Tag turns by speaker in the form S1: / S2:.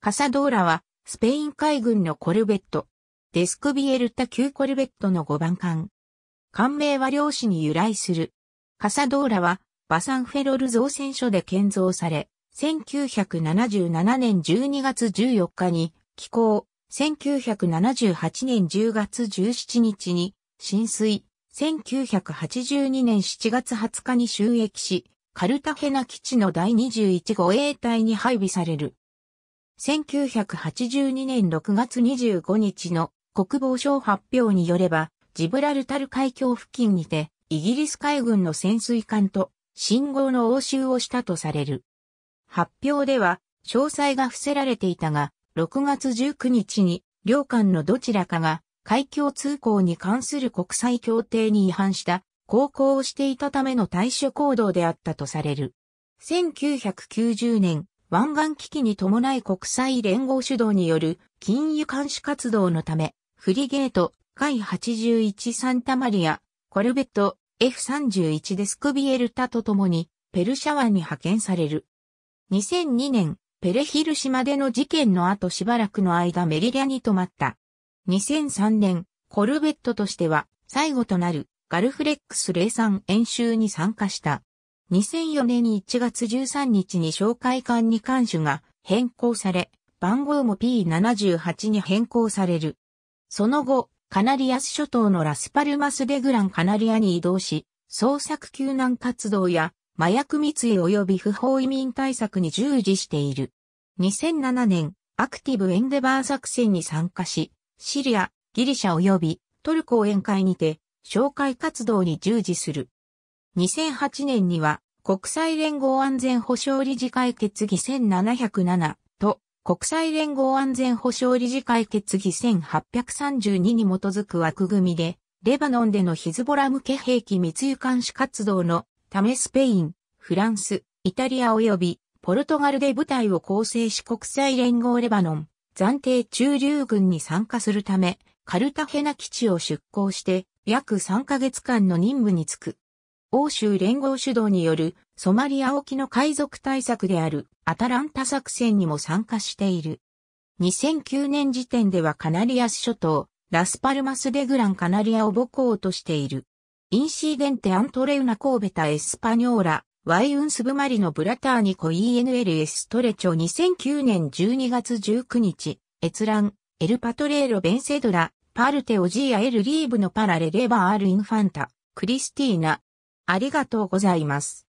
S1: カサドーラは、スペイン海軍のコルベット。デスクビエルタ級コルベットの5番艦。艦名は漁師に由来する。カサドーラは、バサンフェロル造船所で建造され、1977年12月14日に寄港、1978年10月17日に浸水、1982年7月20日に収益し、カルタヘナ基地の第21護衛隊に配備される。1982年6月25日の国防省発表によれば、ジブラルタル海峡付近にて、イギリス海軍の潜水艦と信号の応酬をしたとされる。発表では、詳細が伏せられていたが、6月19日に、両艦のどちらかが、海峡通行に関する国際協定に違反した航行をしていたための対処行動であったとされる。1990年湾岸危機に伴い国際連合主導による金融監視活動のため、フリゲート、海81サンタマリア、コルベット、F31 デスクビエルタと共に、ペルシャ湾に派遣される。2002年、ペレヒル島での事件の後しばらくの間メリリアに泊まった。2003年、コルベットとしては、最後となるガルフレックス03演習に参加した。2004年1月13日に紹介艦に監守が変更され、番号も P78 に変更される。その後、カナリアス諸島のラスパルマスデグランカナリアに移動し、捜索救難活動や麻薬密輸及び不法移民対策に従事している。2007年、アクティブエンデバー作戦に参加し、シリア、ギリシャ及びトルコを宴会にて、紹介活動に従事する。2008年には国際連合安全保障理事会決議1707と国際連合安全保障理事会決議1832に基づく枠組みで、レバノンでのヒズボラ向け兵器密輸監視活動のためスペイン、フランス、イタリア及びポルトガルで部隊を構成し国際連合レバノン暫定駐留軍に参加するため、カルタヘナ基地を出港して約3ヶ月間の任務に就く。欧州連合主導によるソマリア沖の海賊対策であるアタランタ作戦にも参加している。2009年時点ではカナリアス諸島、ラスパルマス・デグラン・カナリアを母港としている。インシーデンテ・アントレウナ・コーベタ・エスパニョーラ、ワイウンスブマリのブラターニコ ENL エストレチョ2009年12月19日、閲覧、エルパトレーロ・ベンセドラ、パルテオジーア・エル・リーブのパラレ・レバー・アル・インファンタ、クリスティーナ、ありがとうございます。